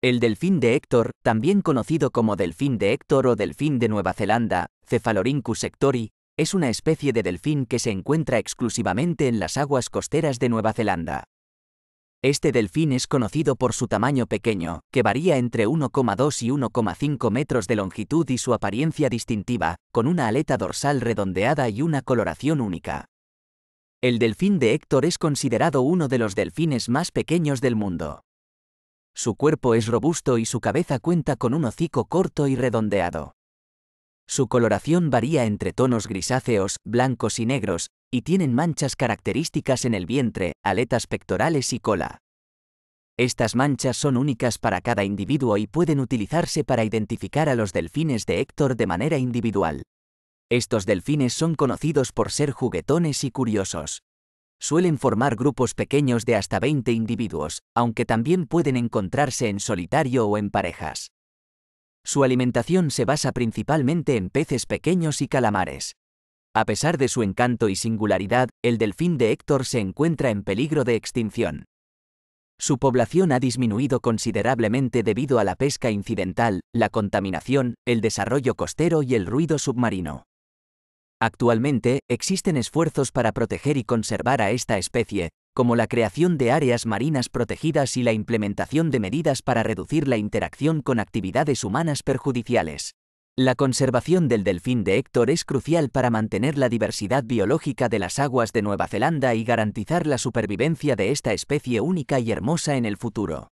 El delfín de Héctor, también conocido como delfín de Héctor o delfín de Nueva Zelanda, Cephalorhynchus hectori, es una especie de delfín que se encuentra exclusivamente en las aguas costeras de Nueva Zelanda. Este delfín es conocido por su tamaño pequeño, que varía entre 1,2 y 1,5 metros de longitud y su apariencia distintiva, con una aleta dorsal redondeada y una coloración única. El delfín de Héctor es considerado uno de los delfines más pequeños del mundo. Su cuerpo es robusto y su cabeza cuenta con un hocico corto y redondeado. Su coloración varía entre tonos grisáceos, blancos y negros, y tienen manchas características en el vientre, aletas pectorales y cola. Estas manchas son únicas para cada individuo y pueden utilizarse para identificar a los delfines de Héctor de manera individual. Estos delfines son conocidos por ser juguetones y curiosos. Suelen formar grupos pequeños de hasta 20 individuos, aunque también pueden encontrarse en solitario o en parejas. Su alimentación se basa principalmente en peces pequeños y calamares. A pesar de su encanto y singularidad, el delfín de Héctor se encuentra en peligro de extinción. Su población ha disminuido considerablemente debido a la pesca incidental, la contaminación, el desarrollo costero y el ruido submarino. Actualmente, existen esfuerzos para proteger y conservar a esta especie, como la creación de áreas marinas protegidas y la implementación de medidas para reducir la interacción con actividades humanas perjudiciales. La conservación del delfín de Héctor es crucial para mantener la diversidad biológica de las aguas de Nueva Zelanda y garantizar la supervivencia de esta especie única y hermosa en el futuro.